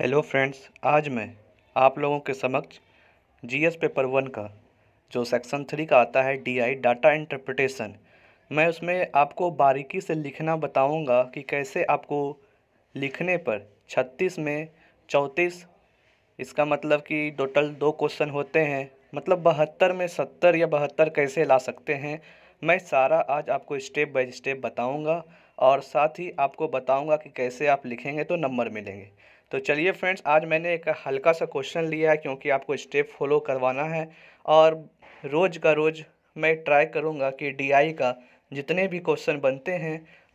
hello friends आज मैं आप लोगों के समक्ष जीएस पेपर वन का जो सेक्शन थ्री का आता है डीआई डाटा इंटरप्रिटेशन मैं उसमें आपको बारीकी से लिखना बताऊंगा कि कैसे आपको लिखने पर छत्तीस में चौंतीस इसका मतलब कि टोटल दो क्वेश्चन होते हैं मतलब बहत्तर में सत्तर या बहत्तर कैसे ला सकते हैं मैं सारा आज आपको स्टेप बाई स्टेप बताऊँगा और साथ ही आपको बताऊँगा कि कैसे आप लिखेंगे तो नंबर मिलेंगे तो चलिए फ्रेंड्स आज मैंने एक हल्का सा क्वेश्चन लिया है क्योंकि आपको स्टेप फॉलो करवाना है और रोज़ का रोज़ मैं ट्राई करूँगा कि डी का जितने भी क्वेश्चन बनते हैं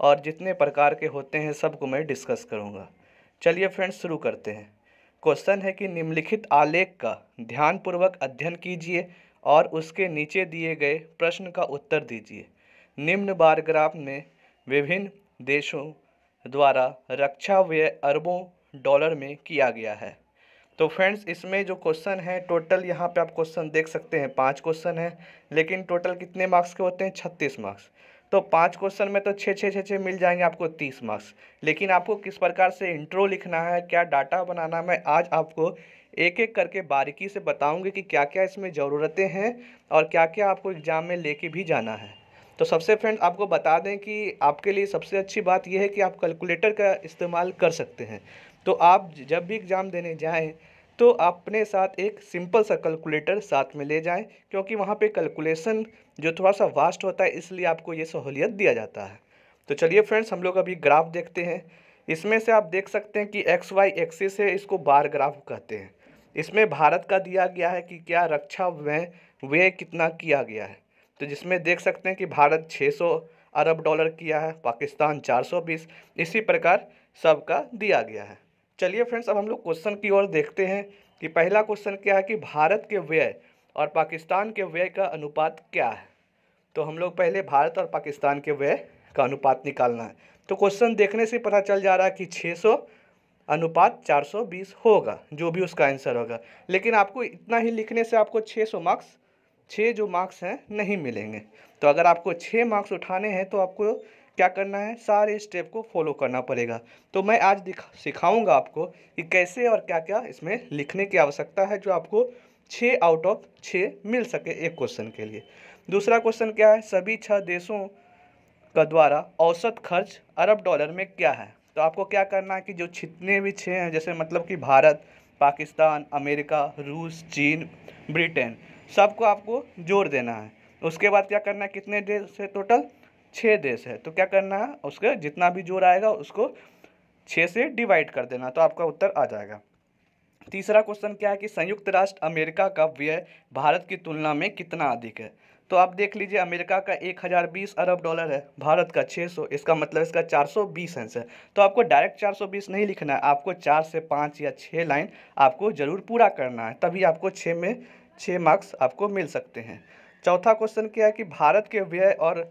और जितने प्रकार के होते हैं सबको मैं डिस्कस करूँगा चलिए फ्रेंड्स शुरू करते हैं क्वेश्चन है कि निम्नलिखित आलेख का ध्यानपूर्वक अध्ययन कीजिए और उसके नीचे दिए गए प्रश्न का उत्तर दीजिए निम्न बारग्राफ में विभिन्न देशों द्वारा रक्षा व्यय अरबों डॉलर में किया गया है तो फ्रेंड्स इसमें जो क्वेश्चन है टोटल यहाँ पे आप क्वेश्चन देख सकते हैं पांच क्वेश्चन है लेकिन टोटल कितने मार्क्स के होते हैं छत्तीस मार्क्स तो पांच क्वेश्चन में तो छः छः छः छः मिल जाएंगे आपको तीस मार्क्स लेकिन आपको किस प्रकार से इंट्रो लिखना है क्या डाटा बनाना मैं आज आपको एक एक करके बारीकी से बताऊँगी कि क्या क्या इसमें ज़रूरतें हैं और क्या क्या आपको एग्ज़ाम में लेके भी जाना है तो सबसे फ्रेंड्स आपको बता दें कि आपके लिए सबसे अच्छी बात यह है कि आप कैलकुलेटर का इस्तेमाल कर सकते हैं तो आप जब भी एग्ज़ाम देने जाएँ तो अपने साथ एक सिंपल सा कैलकुलेटर साथ में ले जाएं क्योंकि वहाँ पे कैलकुलेशन जो थोड़ा सा वास्ट होता है इसलिए आपको ये सहूलियत दिया जाता है तो चलिए फ्रेंड्स हम लोग अभी ग्राफ देखते हैं इसमें से आप देख सकते हैं कि एक्स वाई एक्सिस है इसको बार ग्राफ कहते हैं इसमें भारत का दिया गया है कि क्या रक्षा व्यय व्यय कितना किया गया है तो जिसमें देख सकते हैं कि भारत 600 अरब डॉलर किया है पाकिस्तान 420 इसी प्रकार सबका दिया गया है चलिए फ्रेंड्स अब हम लोग क्वेश्चन की ओर देखते हैं कि पहला क्वेश्चन क्या है कि भारत के व्यय और पाकिस्तान के व्यय का अनुपात क्या है तो हम लोग पहले भारत और पाकिस्तान के व्यय का अनुपात निकालना है तो क्वेश्चन देखने से पता चल जा रहा है कि 600 अनुपात 420 होगा जो भी उसका आंसर होगा लेकिन आपको इतना ही लिखने से आपको 600 मार्क्स छः जो मार्क्स हैं नहीं मिलेंगे तो अगर आपको छः मार्क्स उठाने हैं तो आपको क्या करना है सारे स्टेप को फॉलो करना पड़ेगा तो मैं आज दिखा सिखाऊँगा आपको कि कैसे और क्या क्या इसमें लिखने की आवश्यकता है जो आपको छः आउट ऑफ छः मिल सके एक क्वेश्चन के लिए दूसरा क्वेश्चन क्या है सभी छः देशों का द्वारा औसत खर्च अरब डॉलर में क्या है तो आपको क्या करना है कि जो जितने भी छः हैं जैसे मतलब कि भारत पाकिस्तान अमेरिका रूस चीन ब्रिटेन सबको आपको जोड़ देना है उसके बाद क्या करना है कितने देश है टोटल छः देश है तो क्या करना है उसके जितना भी जोर आएगा उसको छः से डिवाइड कर देना तो आपका उत्तर आ जाएगा तीसरा क्वेश्चन क्या है कि संयुक्त राष्ट्र अमेरिका का व्यय भारत की तुलना में कितना अधिक है तो आप देख लीजिए अमेरिका का एक हज़ार बीस अरब डॉलर है भारत का छः सौ इसका मतलब इसका चार सौ बीस अंश है तो आपको डायरेक्ट चार सौ बीस नहीं लिखना है आपको चार से पाँच या छः लाइन आपको ज़रूर पूरा करना है तभी आपको छः में छः मार्क्स आपको मिल सकते हैं चौथा क्वेश्चन क्या है कि भारत के व्यय और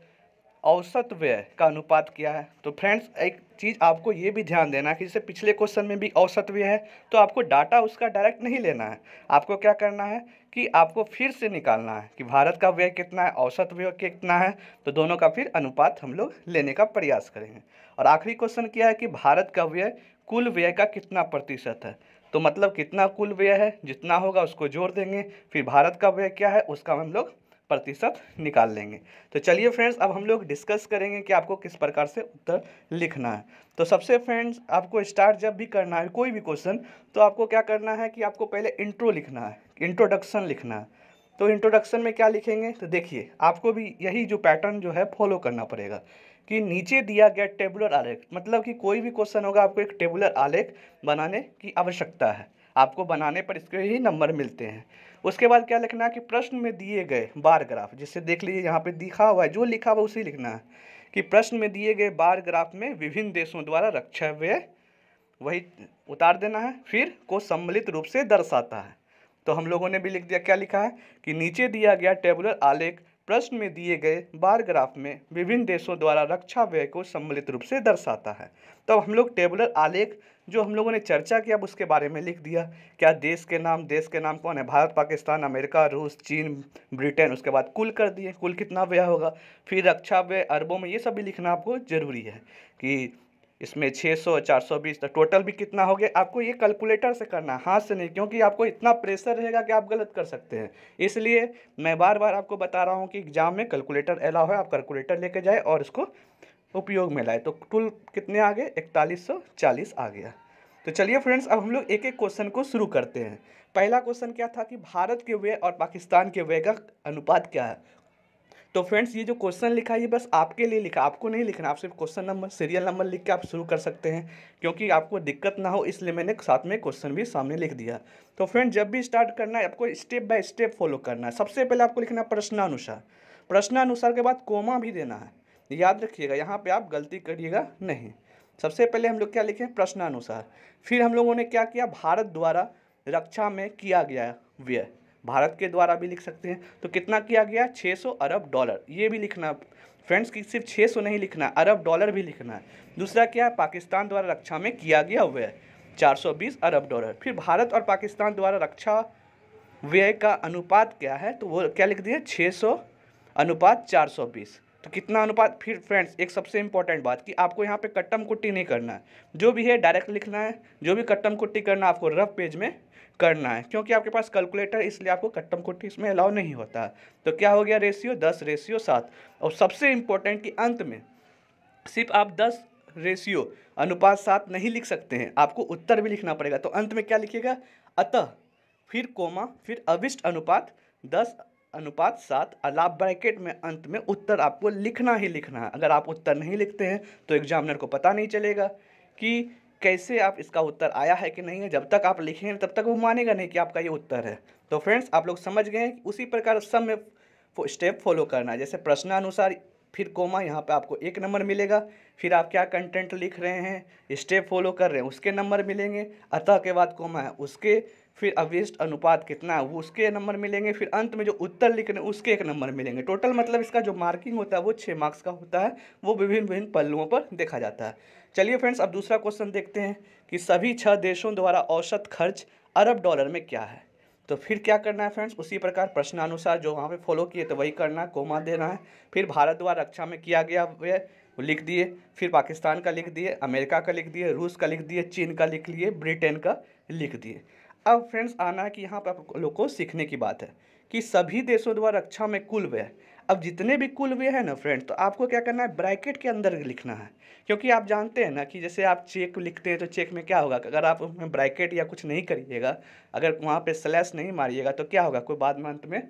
औसत व्यय का अनुपात क्या है तो फ्रेंड्स एक चीज़ आपको ये भी ध्यान देना कि जैसे पिछले क्वेश्चन में भी औसत व्यय है तो आपको डाटा उसका डायरेक्ट नहीं लेना है आपको क्या करना है कि आपको फिर से निकालना है कि भारत का व्यय कितना है औसत व्यय कितना है तो दोनों का फिर अनुपात हम लोग लेने का प्रयास करेंगे और आखिरी क्वेश्चन क्या है कि भारत का व्यय कुल व्यय का कितना प्रतिशत है तो मतलब कितना कुल व्यय है जितना होगा उसको जोड़ देंगे फिर भारत का व्यय क्या है उसका हम लोग प्रतिशत निकाल लेंगे तो चलिए फ्रेंड्स अब हम लोग डिस्कस करेंगे कि आपको किस प्रकार से उत्तर लिखना है तो सबसे फ्रेंड्स आपको स्टार्ट जब भी करना है कोई भी क्वेश्चन तो आपको क्या करना है कि आपको पहले इंट्रो लिखना है इंट्रोडक्शन लिखना है तो इंट्रोडक्शन में क्या लिखेंगे तो देखिए आपको भी यही जो पैटर्न जो है फॉलो करना पड़ेगा कि नीचे दिया गया टेबुलर आलेख मतलब कि कोई भी क्वेश्चन होगा आपको एक टेबुलर आलेख बनाने की आवश्यकता है आपको बनाने पर इसके ही नंबर मिलते हैं उसके बाद क्या लिखना है कि प्रश्न में दिए गए बार ग्राफ जिससे देख लीजिए यहाँ पे दिखा हुआ है जो लिखा हुआ उसी लिखना है कि प्रश्न में दिए गए बार ग्राफ में विभिन्न देशों द्वारा रक्षा व्यय वही उतार देना है फिर को सम्मिलित रूप से दर्शाता है तो हम लोगों ने भी लिख दिया क्या लिखा है कि नीचे दिया गया टेबुलर आलेख प्रश्न में दिए गए बार ग्राफ में विभिन्न देशों द्वारा रक्षा व्यय को सम्मिलित रूप से दर्शाता है तब तो हम लोग टेबुलर आलेख जो हम लोगों ने चर्चा किया अब उसके बारे में लिख दिया क्या देश के नाम देश के नाम कौन है भारत पाकिस्तान अमेरिका रूस चीन ब्रिटेन उसके बाद कुल कर दिए कुल कितना व्यय होगा फिर रक्षा व्यय अरबों में ये सब भी लिखना आपको ज़रूरी है कि इसमें 600 420 तो टोटल भी कितना हो गया आपको ये कैलकुलेटर से करना है हाथ से नहीं क्योंकि आपको इतना प्रेशर रहेगा कि आप गलत कर सकते हैं इसलिए मैं बार बार आपको बता रहा हूँ कि एग्ज़ाम में कैलकुलेटर अलाव है आप कैलकुलेटर लेके जाए और इसको उपयोग में लाए तो टुल कितने आ गए इकतालीस आ गया तो चलिए फ्रेंड्स अब हम लोग एक एक क्वेश्चन को शुरू करते हैं पहला क्वेश्चन क्या था कि भारत के व्यय और पाकिस्तान के व्यय का अनुपात क्या है तो फ्रेंड्स ये जो क्वेश्चन लिखा है ये बस आपके लिए लिखा आपको नहीं लिखना आप सिर्फ क्वेश्चन नंबर सीरियल नंबर लिख के आप शुरू कर सकते हैं क्योंकि आपको दिक्कत ना हो इसलिए मैंने साथ में क्वेश्चन भी सामने लिख दिया तो फ्रेंड जब भी स्टार्ट करना है आपको स्टेप बाय स्टेप फॉलो करना है सबसे पहले आपको लिखना है प्रश्नानुसार प्रश्नानुसार के बाद कोमा भी देना है याद रखिएगा यहाँ पर आप गलती करिएगा नहीं सबसे पहले हम लोग क्या लिखें प्रश्नानुसार फिर हम लोगों ने क्या किया भारत द्वारा रक्षा में किया गया व्यय भारत के द्वारा भी लिख सकते हैं तो कितना किया गया 600 अरब डॉलर ये भी लिखना फ्रेंड्स की सिर्फ 600 नहीं लिखना अरब डॉलर भी लिखना है दूसरा क्या है पाकिस्तान द्वारा रक्षा में किया गया व्यय बीस अरब डॉलर फिर भारत और पाकिस्तान द्वारा रक्षा व्यय का अनुपात क्या है तो वो क्या लिख दिए सौ अनुपात बीस तो कितना अनुपात फिर फ्रेंड्स एक सबसे इंपॉर्टेंट बात कि आपको यहाँ पे कट्टम कुट्टी नहीं करना है जो भी है डायरेक्ट लिखना है जो भी कट्टम कुट्टी करना है आपको रफ पेज में करना है क्योंकि आपके पास कैलकुलेटर इसलिए आपको कट्टम कुट्टी इसमें अलाउ नहीं होता तो क्या हो गया रेशियो दस रेशियो सात और सबसे इम्पोर्टेंट कि अंत में सिर्फ आप दस रेशियो अनुपात सात नहीं लिख सकते हैं आपको उत्तर भी लिखना पड़ेगा तो अंत में क्या लिखिएगा अतः फिर कोमा फिर अविष्ट अनुपात दस अनुपात सात और ब्रैकेट में अंत में उत्तर आपको लिखना ही लिखना है अगर आप उत्तर नहीं लिखते हैं तो एग्जामिनर को पता नहीं चलेगा कि कैसे आप इसका उत्तर आया है कि नहीं है जब तक आप लिखेंगे तब तक वो मानेगा नहीं कि आपका ये उत्तर है तो फ्रेंड्स आप लोग समझ गए उसी प्रकार सब में स्टेप फॉलो करना है जैसे प्रश्नानुसार फिर कोमा यहाँ पे आपको एक नंबर मिलेगा फिर आप क्या कंटेंट लिख रहे हैं स्टेप फॉलो कर रहे हैं उसके नंबर मिलेंगे अतः के बाद कोमा है उसके फिर अवेस्ट अनुपात कितना है उसके नंबर मिलेंगे फिर अंत में जो उत्तर लिखने उसके एक नंबर मिलेंगे टोटल मतलब इसका जो मार्किंग होता है वो छः मार्क्स का होता है वो विभिन्न विभिन्न पहलुओं पर देखा जाता है चलिए फ्रेंड्स अब दूसरा क्वेश्चन देखते हैं कि सभी छः देशों द्वारा औसत खर्च अरब डॉलर में क्या है तो फिर क्या करना है फ्रेंड्स उसी प्रकार प्रश्नानुसार जो वहाँ पे फॉलो किए तो वही करना है कोमा देना है फिर भारत द्वारा रक्षा में किया गया वे लिख दिए फिर पाकिस्तान का लिख दिए अमेरिका का लिख दिए रूस का लिख दिए चीन का लिख लिए ब्रिटेन का लिख दिए अब फ्रेंड्स आना है कि यहाँ पर आप लोग को सीखने की बात है कि सभी देशों द्वारा रक्षा में कुल व्यय अब जितने भी कुल व्यय है ना फ्रेंड तो आपको क्या करना है ब्रैकेट के अंदर लिखना है क्योंकि आप जानते हैं ना कि जैसे आप चेक लिखते हैं तो चेक में क्या होगा अगर आप उसमें ब्रैकेट या कुछ नहीं करिएगा अगर वहाँ पे स्लैश नहीं मारिएगा तो क्या होगा कोई बाद में अंत में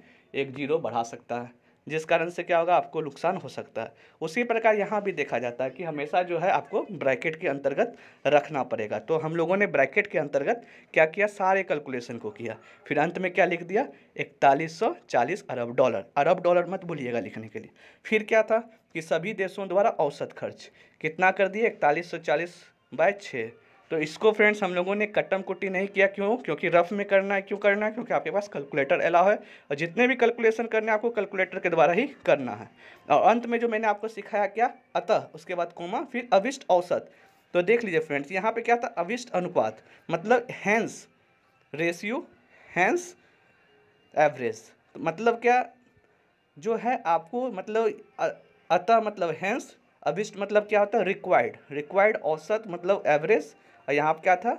एक जीरो बढ़ा सकता है जिस कारण से क्या होगा आपको नुकसान हो सकता है उसी प्रकार यहाँ भी देखा जाता है कि हमेशा जो है आपको ब्रैकेट के अंतर्गत रखना पड़ेगा तो हम लोगों ने ब्रैकेट के अंतर्गत क्या किया सारे कैलकुलेशन को किया फिर अंत में क्या लिख दिया इकतालीस अरब डॉलर अरब डॉलर मत भूलिएगा लिखने के लिए फिर क्या था कि सभी देशों द्वारा औसत खर्च कितना कर दिए इकतालीस सौ चालीस बाय छः तो इसको फ्रेंड्स हम लोगों ने कट्टम कुट्टी नहीं किया क्यों क्योंकि रफ में करना है क्यों करना है क्योंकि आपके पास कैलकुलेटर अलाव है और जितने भी कैलकुलेशन करने आपको कैलकुलेटर के द्वारा ही करना है और अंत में जो मैंने आपको सिखाया क्या अतः उसके बाद कोमा फिर अविष्ट औसत तो देख लीजिए फ्रेंड्स यहाँ पर क्या था अविष्ट अनुपात मतलब हैंस रेशियो हैंस एवरेज तो मतलब क्या जो है आपको मतलब अतः मतलब हैंस अभिष्ट मतलब क्या होता है रिक्वायर्ड रिक्वायर्ड औसत मतलब एवरेज और यहाँ पर क्या था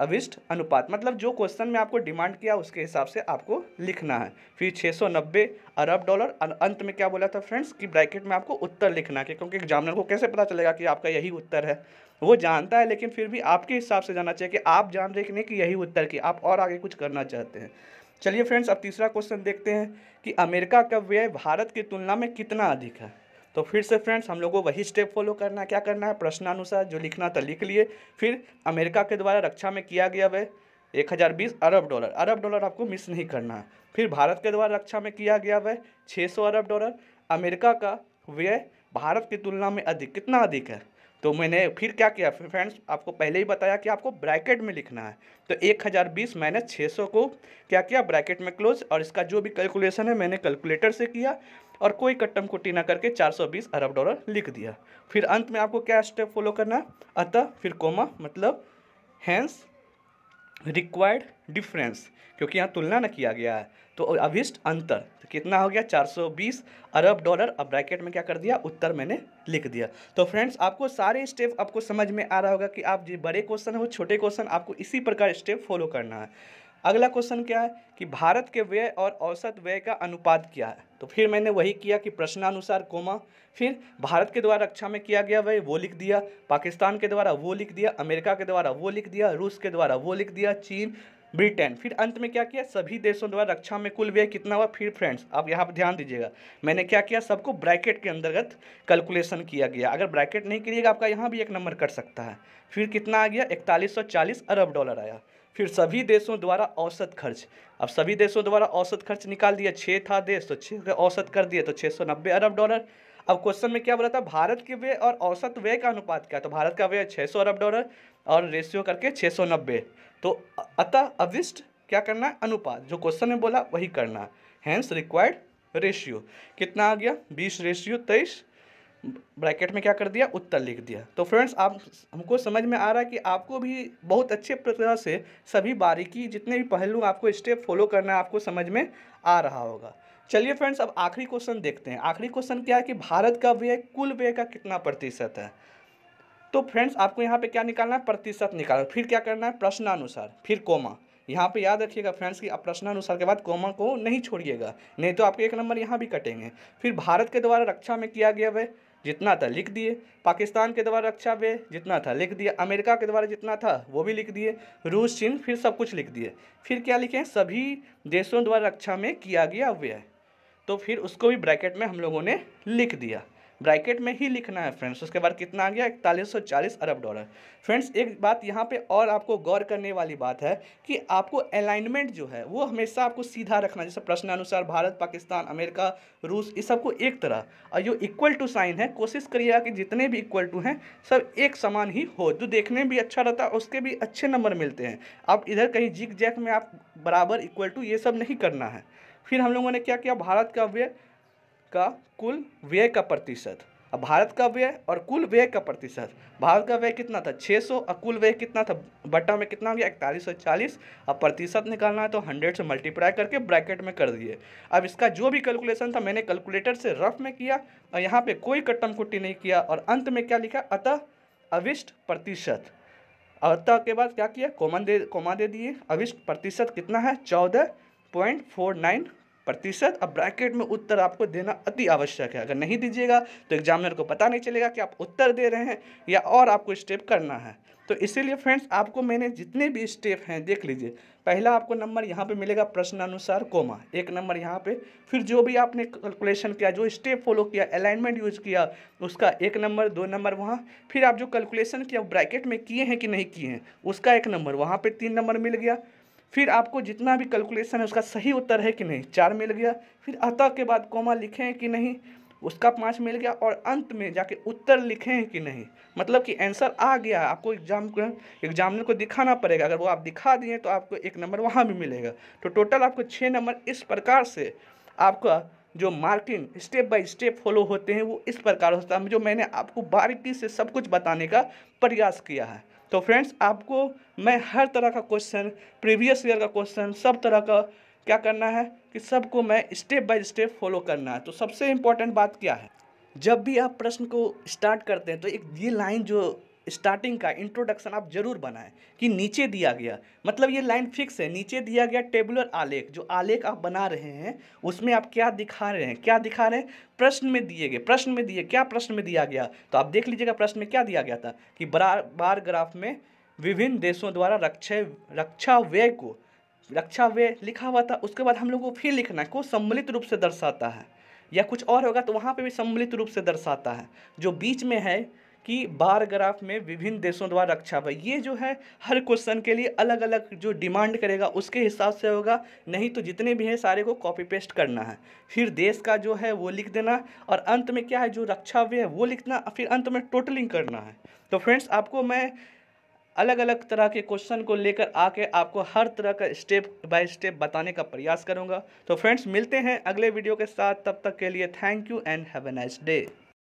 अविष्ट अनुपात मतलब जो क्वेश्चन में आपको डिमांड किया उसके हिसाब से आपको लिखना है फिर 690 अरब डॉलर अंत में क्या बोला था फ्रेंड्स कि ब्रैकेट में आपको उत्तर लिखना है क्योंकि एग्जामिनर को कैसे पता चलेगा कि आपका यही उत्तर है वो जानता है लेकिन फिर भी आपके हिसाब से जाना चाहिए कि आप जान रहे नहीं कि यही उत्तर की आप और आगे कुछ करना चाहते हैं चलिए फ्रेंड्स अब तीसरा क्वेश्चन देखते हैं कि अमेरिका का व्यय भारत की तुलना में कितना अधिक है तो फिर से फ्रेंड्स हम लोग को वही स्टेप फॉलो करना है क्या करना है प्रश्नानुसार जो लिखना था लिख लिए फिर अमेरिका के द्वारा रक्षा में किया गया वह एक हज़ार बीस अरब डॉलर अरब डॉलर आपको मिस नहीं करना है फिर भारत के द्वारा रक्षा में किया गया वह छः सौ अरब डॉलर अमेरिका का व्यय भारत की तुलना में अधिक कितना अधिक है तो मैंने फिर क्या किया फ्रेंड्स आपको पहले ही बताया कि आपको ब्रैकेट में लिखना है तो एक हज़ार बीस मैंने छः सौ को क्या किया ब्रैकेट में क्लोज और इसका जो भी कैलकुलेशन है मैंने कैलकुलेटर से किया और कोई कट्टम कुट्टी ना करके 420 अरब डॉलर लिख दिया फिर अंत में आपको क्या स्टेप फॉलो करना अतः फिर कोमा मतलब हैंस रिक्वायर्ड डिफरेंस क्योंकि यहाँ तुलना ना किया गया है तो अभिष्ट अंतर तो कितना हो गया 420 अरब डॉलर अब ब्रैकेट में क्या कर दिया उत्तर मैंने लिख दिया तो फ्रेंड्स आपको सारे स्टेप आपको समझ में आ रहा होगा कि आप जो बड़े क्वेश्चन हो छोटे क्वेश्चन आपको इसी प्रकार स्टेप फॉलो करना है अगला क्वेश्चन क्या है कि भारत के व्यय और औसत व्यय का अनुपात क्या है तो फिर मैंने वही किया कि प्रश्नानुसार कोमा फिर भारत के द्वारा रक्षा में किया गया व्यय वो लिख दिया पाकिस्तान के द्वारा वो लिख दिया अमेरिका के द्वारा वो लिख दिया रूस के द्वारा वो लिख दिया चीन ब्रिटेन फिर अंत में क्या किया सभी देशों द्वारा रक्षा में कुल व्यय कितना हुआ फिर फ्रेंड्स आप यहाँ पर ध्यान दीजिएगा मैंने क्या किया सबको ब्रैकेट के अंतर्गत कैलकुलेशन किया गया अगर ब्रैकेट नहीं करिएगा आपका यहाँ भी एक नंबर कट सकता है फिर कितना आ गया इकतालीस अरब डॉलर आया फिर सभी देशों द्वारा औसत खर्च अब सभी देशों द्वारा औसत खर्च निकाल दिया छः था देश तो छः का औसत कर दिया तो छः सौ नब्बे अरब डॉलर अब क्वेश्चन में क्या बोला था भारत के व्यय और औसत व्यय का अनुपात क्या तो भारत का व्यय छः सौ अरब डॉलर और रेशियो करके छः सौ नब्बे तो अतः अविष्ट क्या करना है अनुपात जो क्वेश्चन में बोला वही करना हैंस रिक्वायर्ड रेशियो कितना आ गया बीस रेशियो तेईस ब्रैकेट में क्या कर दिया उत्तर लिख दिया तो फ्रेंड्स आप हमको समझ में आ रहा है कि आपको भी बहुत अच्छे प्रकार से सभी बारीकी जितने भी पहलू आपको स्टेप फॉलो करना है आपको समझ में आ रहा होगा चलिए फ्रेंड्स अब आखिरी क्वेश्चन देखते हैं आखिरी क्वेश्चन क्या है कि भारत का व्यय कुल व्यय का कितना प्रतिशत है तो फ्रेंड्स आपको यहाँ पे क्या निकालना है प्रतिशत निकालना फिर क्या करना है प्रश्नानुसार फिर कोमा यहाँ पे याद रखिएगा फ्रेंड्स कि आप प्रश्नानुसार के बाद कोमा को नहीं छोड़िएगा नहीं तो आपके एक नंबर यहाँ भी कटेंगे फिर भारत के द्वारा रक्षा में किया गया व्यय जितना था लिख दिए पाकिस्तान के द्वारा रक्षा व्यय जितना था लिख दिया अमेरिका के द्वारा जितना था वो भी लिख दिए रूस चीन फिर सब कुछ लिख दिए फिर क्या लिखे सभी देशों द्वारा रक्षा में किया गया व्यय तो फिर उसको भी ब्रैकेट में हम लोगों ने लिख दिया ब्रैकेट में ही लिखना है फ्रेंड्स उसके बाद कितना आ गया इकतालीस सौ चालीस अरब डॉलर फ्रेंड्स एक बात यहाँ पे और आपको गौर करने वाली बात है कि आपको अलाइनमेंट जो है वो हमेशा आपको सीधा रखना जैसे प्रश्न अनुसार भारत पाकिस्तान अमेरिका रूस इस सबको एक तरह और जो इक्वल टू साइन है कोशिश करिएगा कि जितने भी इक्वल टू हैं सब एक समान ही हो जो देखने भी अच्छा रहता है उसके भी अच्छे नंबर मिलते हैं आप इधर कहीं जिक जैक में आप बराबर इक्वल टू ये सब नहीं करना है फिर हम लोगों ने क्या किया भारत का व्यय का कुल व्यय का प्रतिशत अब भारत का व्यय और कुल व्यय का प्रतिशत भारत का व्यय कितना था 600 और कुल व्यय कितना था बट्टा में कितना हो गया इकतालीस सौ चालीस अब प्रतिशत निकालना है तो 100 से मल्टीप्लाई करके ब्रैकेट में कर दिए अब इसका जो भी कैलकुलेशन था मैंने कैलकुलेटर से रफ में किया और यहाँ पे कोई कट्टम कुट्टी नहीं किया और अंत में क्या लिखा अतः अविष्ट प्रतिशत अतः के बाद क्या किया कोमन दे कोमा दे दिए अविष्ट प्रतिशत कितना है चौदह पॉइंट फोर नाइन प्रतिशत अब ब्रैकेट में उत्तर आपको देना अति आवश्यक है अगर नहीं दीजिएगा तो एग्जामिनर को पता नहीं चलेगा कि आप उत्तर दे रहे हैं या और आपको स्टेप करना है तो इसीलिए फ्रेंड्स आपको मैंने जितने भी स्टेप हैं देख लीजिए पहला आपको नंबर यहाँ पे मिलेगा प्रश्नानुसार कोमा एक नंबर यहाँ पे फिर जो भी आपने कैलकुलेशन किया जो स्टेप फॉलो किया अलाइनमेंट यूज किया उसका एक नंबर दो नंबर वहाँ फिर आप जो कैलकुलेशन किया ब्रैकेट में किए हैं कि नहीं किए हैं उसका एक नंबर वहाँ पर तीन नंबर मिल गया फिर आपको जितना भी कैलकुलेशन है उसका सही उत्तर है कि नहीं चार मिल गया फिर अतः के बाद कोमा लिखें कि नहीं उसका पाँच मिल गया और अंत में जाके उत्तर लिखें कि नहीं मतलब कि आंसर आ गया आपको एग्जाम एग्जामिनर को दिखाना पड़ेगा अगर वो आप दिखा दिए तो आपको एक नंबर वहाँ भी मिलेगा तो टोटल आपको छः नंबर इस प्रकार से आपका जो marking step by step follow होते हैं वो इस प्रकार होता है जो मैंने आपको बारीकी से सब कुछ बताने का प्रयास किया है तो फ्रेंड्स आपको मैं हर तरह का क्वेश्चन प्रीवियस ईयर का क्वेश्चन सब तरह का क्या करना है कि सबको मैं स्टेप बाय स्टेप फॉलो करना है तो सबसे इम्पोर्टेंट बात क्या है जब भी आप प्रश्न को स्टार्ट करते हैं तो एक ये लाइन जो स्टार्टिंग का इंट्रोडक्शन आप जरूर बनाएं कि नीचे दिया गया मतलब ये लाइन फिक्स है नीचे दिया गया टेबुलर आलेख जो आलेख आप बना रहे हैं उसमें आप क्या दिखा रहे हैं क्या दिखा रहे हैं प्रश्न में दिए गए प्रश्न में दिए क्या प्रश्न में दिया गया तो आप देख लीजिएगा प्रश्न में क्या दिया गया था कि बार ग्राफ में विभिन्न देशों द्वारा रक्षा रक्षा व्यय को रक्षा व्यय लिखा हुआ था उसके बाद हम लोग को फिर लिखना को सम्मिलित रूप से दर्शाता है या कुछ और होगा तो वहाँ पे भी सम्मिलित रूप से दर्शाता है जो बीच में है कि बार ग्राफ में विभिन्न देशों द्वारा रक्षा भाई ये जो है हर क्वेश्चन के लिए अलग अलग जो डिमांड करेगा उसके हिसाब से होगा नहीं तो जितने भी हैं सारे को कॉपी पेस्ट करना है फिर देश का जो है वो लिख देना और अंत में क्या है जो रक्षा व्यय है वो लिखना फिर अंत में टोटलिंग करना है तो फ्रेंड्स आपको मैं अलग अलग तरह के क्वेश्चन को लेकर आके आपको हर तरह का स्टेप बाय स्टेप बताने का प्रयास करूंगा तो फ्रेंड्स मिलते हैं अगले वीडियो के साथ तब तक के लिए thank you and have a nice day